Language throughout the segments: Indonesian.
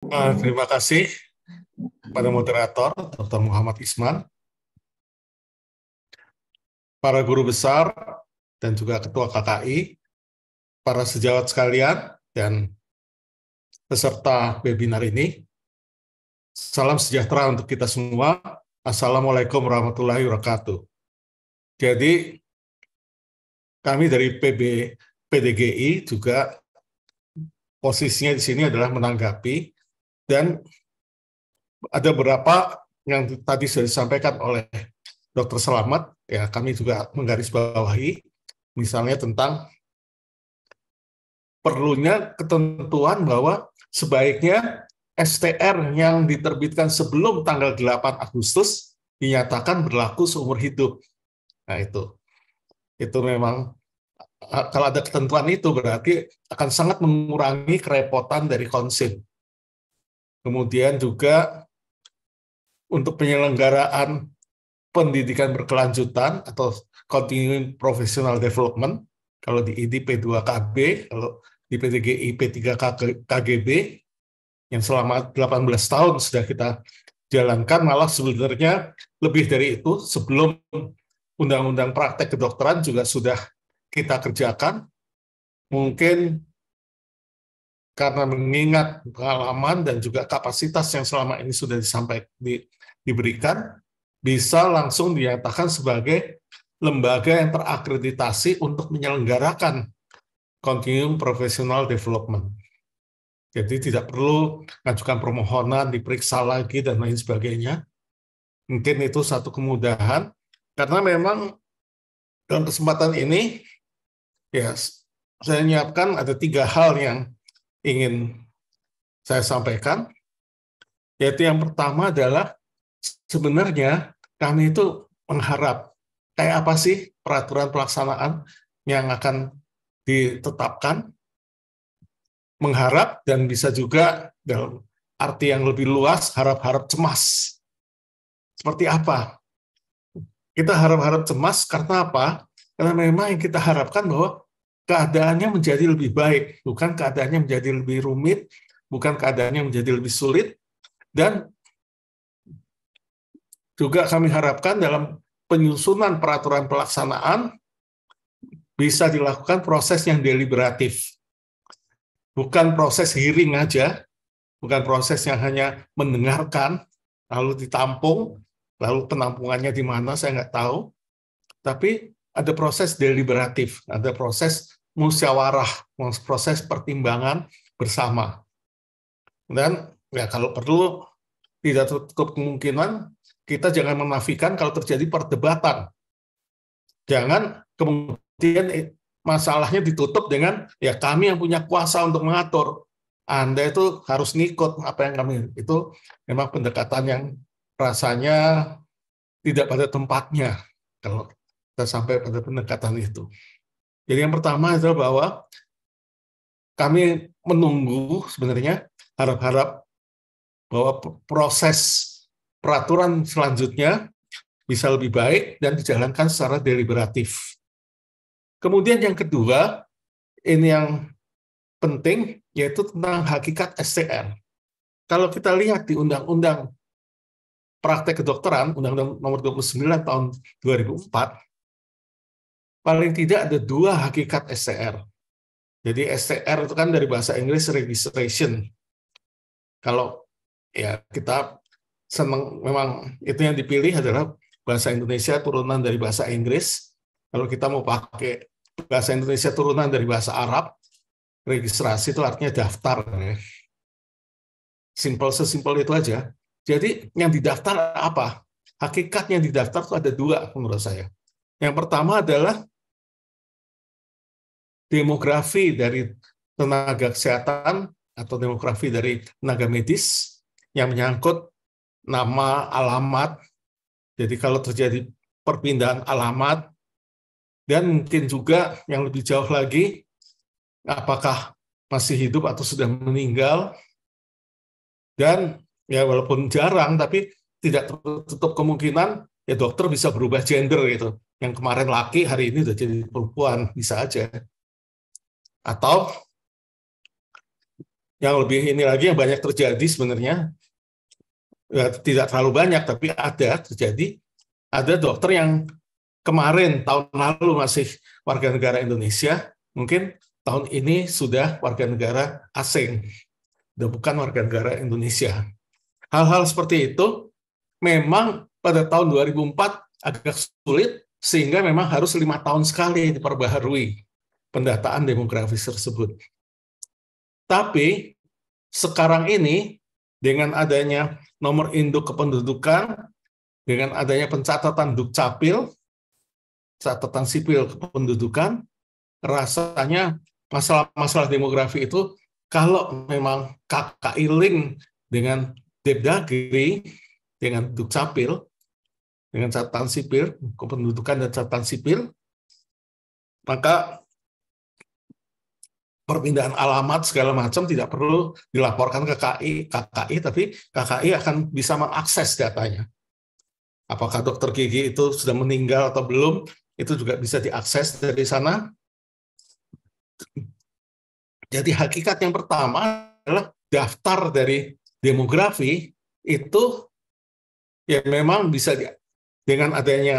Uh, terima kasih kepada moderator Dr. Muhammad Isman, para guru besar dan juga ketua KKI, para sejawat sekalian dan peserta webinar ini. Salam sejahtera untuk kita semua. Assalamualaikum warahmatullahi wabarakatuh. Jadi kami dari PB PDGI juga posisinya di sini adalah menanggapi dan ada beberapa yang tadi sudah disampaikan oleh Dr. Selamat, ya kami juga menggarisbawahi, misalnya tentang perlunya ketentuan bahwa sebaiknya STR yang diterbitkan sebelum tanggal 8 Agustus dinyatakan berlaku seumur hidup. Nah itu, itu memang kalau ada ketentuan itu berarti akan sangat mengurangi kerepotan dari konsin. Kemudian juga untuk penyelenggaraan pendidikan berkelanjutan atau continuing professional development kalau di IDP 2 kb kalau di PTGI P3KGB yang selama 18 tahun sudah kita jalankan malah sebenarnya lebih dari itu sebelum undang-undang praktek kedokteran juga sudah kita kerjakan mungkin karena mengingat pengalaman dan juga kapasitas yang selama ini sudah disampaikan di, diberikan bisa langsung dinyatakan sebagai lembaga yang terakreditasi untuk menyelenggarakan continuum professional development. Jadi tidak perlu mengajukan permohonan, diperiksa lagi dan lain sebagainya. Mungkin itu satu kemudahan karena memang dalam kesempatan ini ya saya menyiapkan ada tiga hal yang ingin saya sampaikan, yaitu yang pertama adalah sebenarnya kami itu mengharap kayak apa sih peraturan pelaksanaan yang akan ditetapkan, mengharap dan bisa juga dalam arti yang lebih luas harap-harap cemas. Seperti apa? Kita harap-harap cemas karena apa? Karena memang yang kita harapkan bahwa keadaannya menjadi lebih baik, bukan keadaannya menjadi lebih rumit, bukan keadaannya menjadi lebih sulit, dan juga kami harapkan dalam penyusunan peraturan pelaksanaan bisa dilakukan proses yang deliberatif. Bukan proses hearing aja, bukan proses yang hanya mendengarkan, lalu ditampung, lalu penampungannya di mana saya nggak tahu, tapi ada proses deliberatif, ada proses musyawarah, proses pertimbangan bersama. Dan ya kalau perlu tidak tertutup kemungkinan kita jangan menafikan kalau terjadi perdebatan. Jangan kemudian masalahnya ditutup dengan ya kami yang punya kuasa untuk mengatur. Anda itu harus ngikut apa yang kami itu memang pendekatan yang rasanya tidak pada tempatnya kalau kita sampai pada pendekatan itu. Jadi yang pertama adalah bahwa kami menunggu sebenarnya harap-harap bahwa proses peraturan selanjutnya bisa lebih baik dan dijalankan secara deliberatif. Kemudian yang kedua, ini yang penting, yaitu tentang hakikat STR. Kalau kita lihat di Undang-Undang Praktek Kedokteran, Undang-Undang nomor 29 tahun 2004, paling tidak ada dua hakikat STR. Jadi STR itu kan dari bahasa Inggris registration. Kalau ya kita senang memang itu yang dipilih adalah bahasa Indonesia turunan dari bahasa Inggris. Kalau kita mau pakai bahasa Indonesia turunan dari bahasa Arab, registrasi itu artinya daftar. Ya. Simple sesimpel itu aja. Jadi yang didaftar apa? Hakikatnya yang didaftar itu ada dua menurut saya. Yang pertama adalah demografi dari tenaga kesehatan atau demografi dari tenaga medis yang menyangkut nama alamat. Jadi kalau terjadi perpindahan alamat dan mungkin juga yang lebih jauh lagi apakah masih hidup atau sudah meninggal dan ya walaupun jarang tapi tidak tertutup kemungkinan ya dokter bisa berubah gender gitu yang kemarin laki hari ini udah jadi perempuan bisa aja atau yang lebih ini lagi yang banyak terjadi sebenarnya ya, tidak terlalu banyak tapi ada terjadi ada dokter yang kemarin tahun lalu masih warga negara Indonesia mungkin tahun ini sudah warga negara asing sudah bukan warga negara Indonesia hal-hal seperti itu memang pada tahun 2004 agak sulit sehingga memang harus lima tahun sekali diperbaharui pendataan demografis tersebut. Tapi sekarang ini dengan adanya nomor induk kependudukan, dengan adanya pencatatan dukcapil, catatan sipil kependudukan, rasanya masalah-masalah demografi itu kalau memang KKI link dengan Depdagri, dengan Dukcapil, dengan catatan sipil, kependudukan dan catatan sipil, maka perpindahan alamat segala macam tidak perlu dilaporkan ke KI, KKI, tapi KKI akan bisa mengakses datanya. Apakah dokter gigi itu sudah meninggal atau belum, itu juga bisa diakses dari sana. Jadi hakikat yang pertama adalah daftar dari demografi itu yang memang bisa di, dengan ya adanya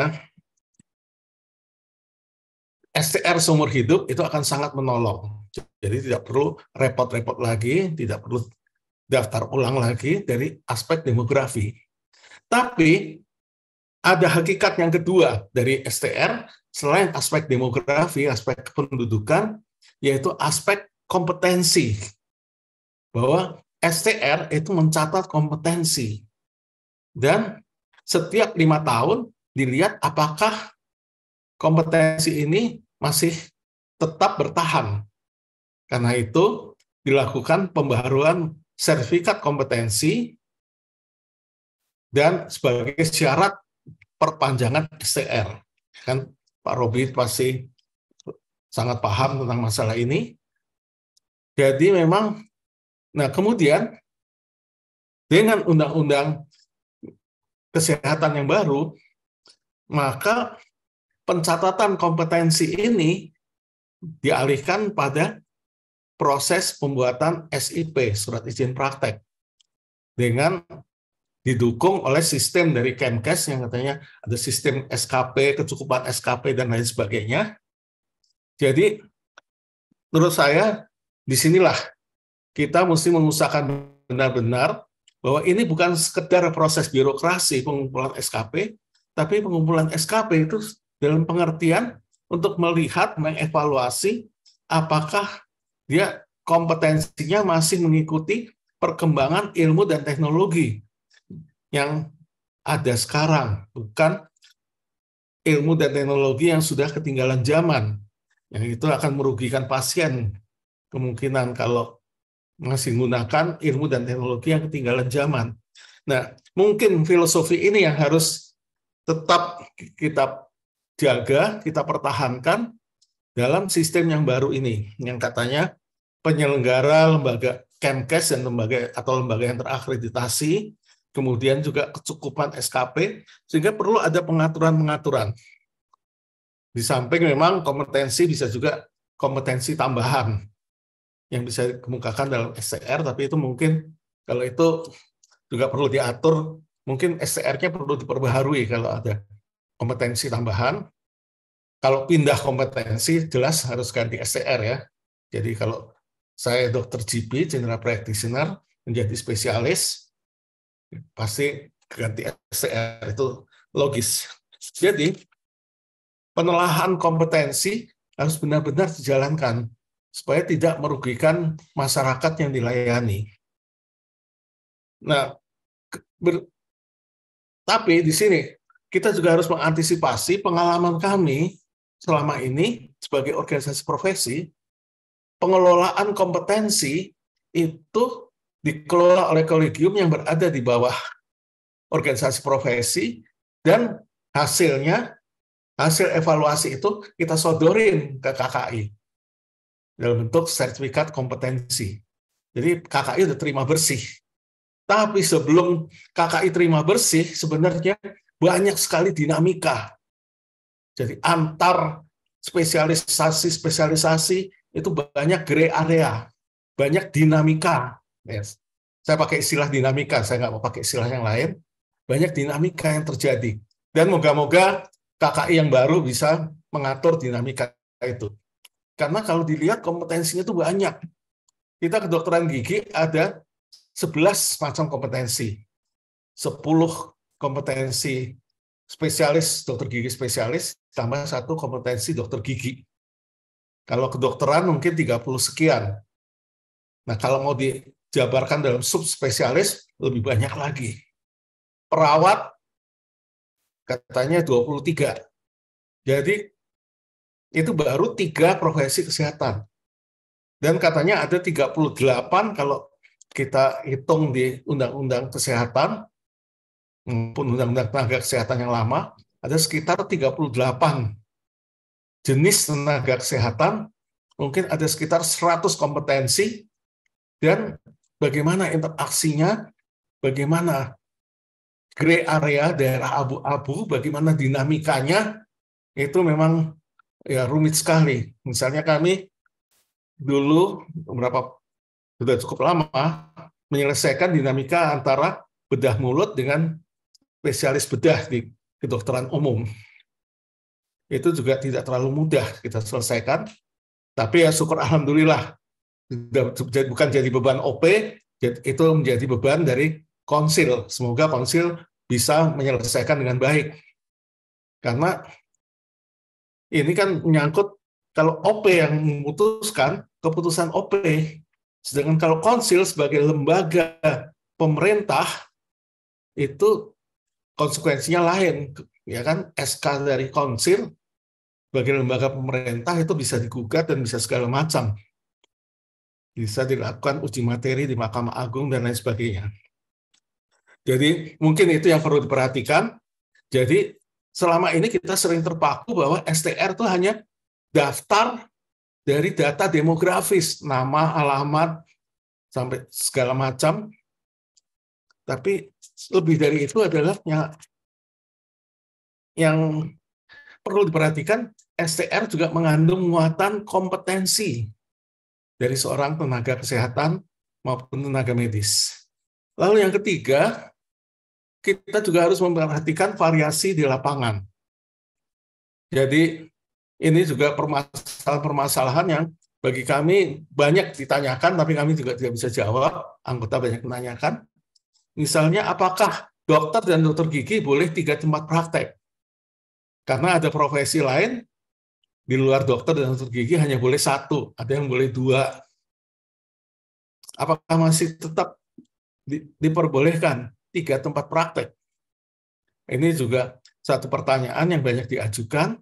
STR seumur hidup itu akan sangat menolong. Jadi tidak perlu repot-repot lagi, tidak perlu daftar ulang lagi dari aspek demografi. Tapi ada hakikat yang kedua dari STR selain aspek demografi, aspek kependudukan, yaitu aspek kompetensi. Bahwa STR itu mencatat kompetensi. Dan setiap lima tahun dilihat apakah kompetensi ini masih tetap bertahan. Karena itu dilakukan pembaruan sertifikat kompetensi dan sebagai syarat perpanjangan STR. Kan Pak Robi pasti sangat paham tentang masalah ini. Jadi memang, nah kemudian dengan Undang-Undang kesehatan yang baru, maka pencatatan kompetensi ini dialihkan pada proses pembuatan SIP, surat izin praktek, dengan didukung oleh sistem dari Kemkes yang katanya ada sistem SKP, kecukupan SKP, dan lain sebagainya. Jadi, menurut saya, disinilah kita mesti mengusahakan benar-benar bahwa ini bukan sekedar proses birokrasi pengumpulan SKP, tapi pengumpulan SKP itu dalam pengertian untuk melihat, mengevaluasi apakah dia kompetensinya masih mengikuti perkembangan ilmu dan teknologi yang ada sekarang, bukan ilmu dan teknologi yang sudah ketinggalan zaman. Yang itu akan merugikan pasien kemungkinan kalau masih menggunakan ilmu dan teknologi yang ketinggalan zaman. Nah, mungkin filosofi ini yang harus tetap kita jaga, kita pertahankan dalam sistem yang baru ini, yang katanya penyelenggara lembaga Kemkes dan lembaga atau lembaga yang terakreditasi, kemudian juga kecukupan SKP, sehingga perlu ada pengaturan-pengaturan. Di samping memang kompetensi bisa juga kompetensi tambahan yang bisa dikemukakan dalam SCR, tapi itu mungkin kalau itu juga perlu diatur, mungkin SCR-nya perlu diperbaharui kalau ada kompetensi tambahan. Kalau pindah kompetensi, jelas harus ganti SCR ya. Jadi kalau saya dokter GP, General Practitioner, menjadi spesialis, pasti ganti SCR itu logis. Jadi penelahan kompetensi harus benar-benar dijalankan supaya tidak merugikan masyarakat yang dilayani. Nah, ber, tapi di sini kita juga harus mengantisipasi pengalaman kami selama ini sebagai organisasi profesi, pengelolaan kompetensi itu dikelola oleh kolegium yang berada di bawah organisasi profesi dan hasilnya hasil evaluasi itu kita sodorin ke KKI dalam bentuk sertifikat kompetensi. Jadi KKI sudah terima bersih. Tapi sebelum KKI terima bersih, sebenarnya banyak sekali dinamika. Jadi antar spesialisasi-spesialisasi itu banyak gray area, banyak dinamika. Yes. Saya pakai istilah dinamika, saya nggak mau pakai istilah yang lain. Banyak dinamika yang terjadi. Dan moga-moga KKI yang baru bisa mengatur dinamika itu. Karena kalau dilihat kompetensinya itu banyak. Kita kedokteran gigi ada 11 macam kompetensi. 10 kompetensi spesialis, dokter gigi spesialis, tambah satu kompetensi dokter gigi. Kalau kedokteran mungkin 30 sekian. Nah, kalau mau dijabarkan dalam subspesialis, lebih banyak lagi. Perawat katanya 23. Jadi itu baru tiga profesi kesehatan. Dan katanya ada 38 kalau kita hitung di Undang-Undang Kesehatan, maupun Undang-Undang Tenaga Kesehatan yang lama, ada sekitar 38 jenis tenaga kesehatan, mungkin ada sekitar 100 kompetensi, dan bagaimana interaksinya, bagaimana gray area daerah abu-abu, bagaimana dinamikanya, itu memang ya rumit sekali. Misalnya kami dulu beberapa sudah cukup lama menyelesaikan dinamika antara bedah mulut dengan spesialis bedah di kedokteran umum. Itu juga tidak terlalu mudah kita selesaikan. Tapi ya syukur alhamdulillah bukan jadi beban OP, itu menjadi beban dari konsil. Semoga konsil bisa menyelesaikan dengan baik. Karena ini kan menyangkut kalau OP yang memutuskan keputusan OP, sedangkan kalau konsil sebagai lembaga pemerintah itu konsekuensinya lain, ya kan SK dari konsil sebagai lembaga pemerintah itu bisa digugat dan bisa segala macam, bisa dilakukan uji materi di Mahkamah Agung dan lain sebagainya. Jadi mungkin itu yang perlu diperhatikan. Jadi selama ini kita sering terpaku bahwa STR itu hanya daftar dari data demografis, nama, alamat, sampai segala macam. Tapi lebih dari itu adalah yang, yang perlu diperhatikan, STR juga mengandung muatan kompetensi dari seorang tenaga kesehatan maupun tenaga medis. Lalu yang ketiga, kita juga harus memperhatikan variasi di lapangan. Jadi ini juga permasalahan-permasalahan yang bagi kami banyak ditanyakan, tapi kami juga tidak bisa jawab. Anggota banyak menanyakan. Misalnya, apakah dokter dan dokter gigi boleh tiga tempat praktek? Karena ada profesi lain di luar dokter dan dokter gigi hanya boleh satu, ada yang boleh dua. Apakah masih tetap diperbolehkan? tiga tempat praktek. Ini juga satu pertanyaan yang banyak diajukan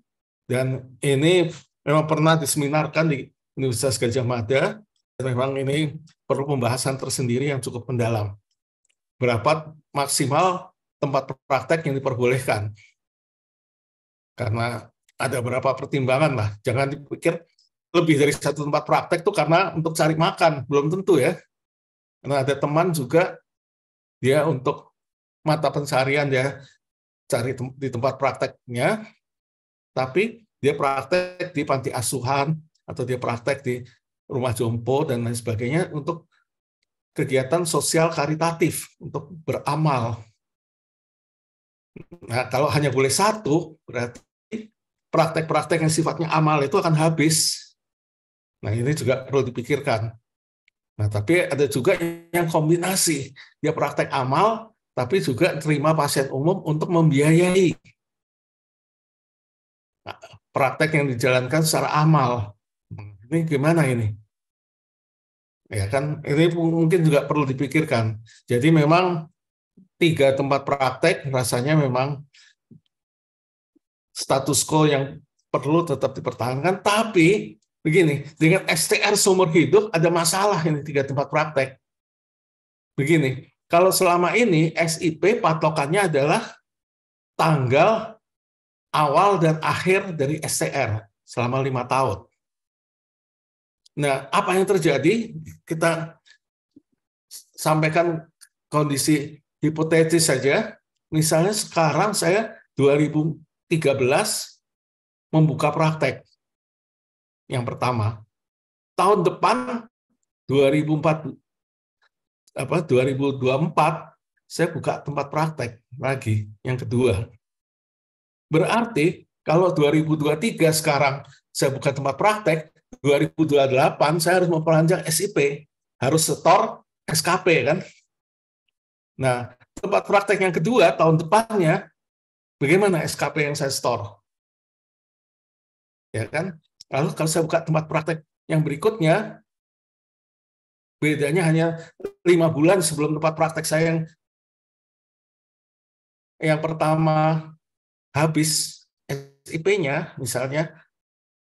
dan ini memang pernah diseminarkan di Universitas Gajah Mada. Memang ini perlu pembahasan tersendiri yang cukup mendalam. Berapa maksimal tempat praktek yang diperbolehkan? Karena ada berapa pertimbangan lah. Jangan dipikir lebih dari satu tempat praktek itu karena untuk cari makan belum tentu ya. Karena ada teman juga dia untuk mata pencarian ya, cari tem di tempat prakteknya, tapi dia praktek di panti asuhan atau dia praktek di rumah jompo dan lain sebagainya untuk kegiatan sosial karitatif untuk beramal. Nah, kalau hanya boleh satu, berarti praktek-praktek yang sifatnya amal itu akan habis. Nah, ini juga perlu dipikirkan. Nah, tapi ada juga yang kombinasi. Dia praktek amal, tapi juga terima pasien umum untuk membiayai. Nah, praktek yang dijalankan secara amal. Ini gimana ini? Ya kan, ini mungkin juga perlu dipikirkan. Jadi memang tiga tempat praktek rasanya memang status quo yang perlu tetap dipertahankan, tapi Begini, dengan STR seumur hidup ada masalah ini tiga tempat praktek. Begini, kalau selama ini SIP patokannya adalah tanggal awal dan akhir dari STR selama lima tahun. Nah, apa yang terjadi? Kita sampaikan kondisi hipotetis saja. Misalnya sekarang saya 2013 membuka praktek yang pertama, tahun depan 2004 apa 2024 saya buka tempat praktek lagi yang kedua. Berarti kalau 2023 sekarang saya buka tempat praktek, 2028 saya harus memperpanjang SIP, harus setor SKP kan. Nah, tempat praktek yang kedua tahun depannya bagaimana SKP yang saya setor? Ya kan? Lalu kalau saya buka tempat praktek yang berikutnya, bedanya hanya lima bulan sebelum tempat praktek saya yang yang pertama habis SIP-nya misalnya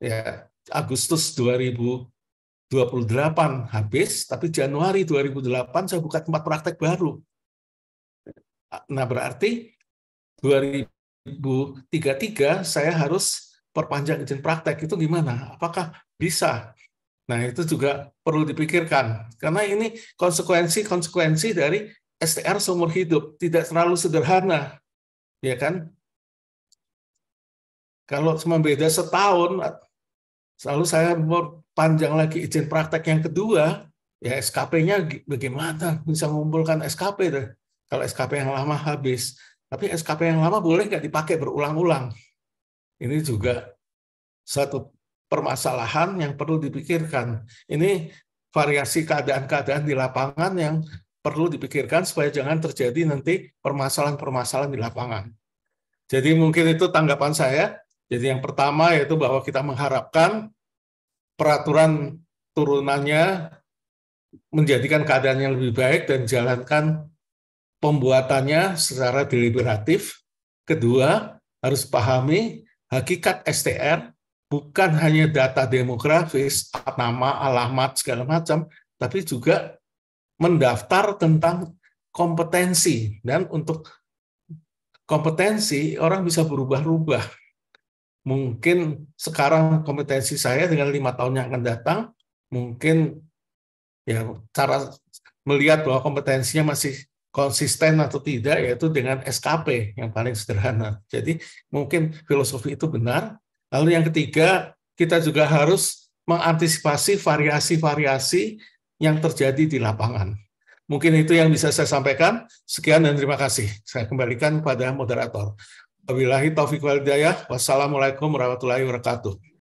ya Agustus 2028 habis tapi Januari 2008 saya buka tempat praktek baru. Nah, berarti 2033 saya harus perpanjang izin praktek itu gimana? Apakah bisa? Nah, itu juga perlu dipikirkan. Karena ini konsekuensi-konsekuensi dari STR seumur hidup. Tidak terlalu sederhana. Ya kan? Kalau cuma beda setahun, selalu saya panjang lagi izin praktek yang kedua, ya SKP-nya bagaimana? Bisa mengumpulkan SKP deh. Kalau SKP yang lama habis. Tapi SKP yang lama boleh nggak dipakai berulang-ulang ini juga satu permasalahan yang perlu dipikirkan. Ini variasi keadaan-keadaan di lapangan yang perlu dipikirkan supaya jangan terjadi nanti permasalahan-permasalahan di lapangan. Jadi mungkin itu tanggapan saya. Jadi yang pertama yaitu bahwa kita mengharapkan peraturan turunannya menjadikan keadaan yang lebih baik dan jalankan pembuatannya secara deliberatif. Kedua, harus pahami hakikat STR bukan hanya data demografis, nama, alamat, segala macam, tapi juga mendaftar tentang kompetensi. Dan untuk kompetensi, orang bisa berubah-ubah. Mungkin sekarang kompetensi saya dengan lima tahun yang akan datang, mungkin ya cara melihat bahwa kompetensinya masih konsisten atau tidak yaitu dengan SKP yang paling sederhana. Jadi mungkin filosofi itu benar. Lalu yang ketiga, kita juga harus mengantisipasi variasi-variasi yang terjadi di lapangan. Mungkin itu yang bisa saya sampaikan. Sekian dan terima kasih. Saya kembalikan kepada moderator. Wabillahi taufiq walidayah. Wassalamualaikum warahmatullahi wabarakatuh.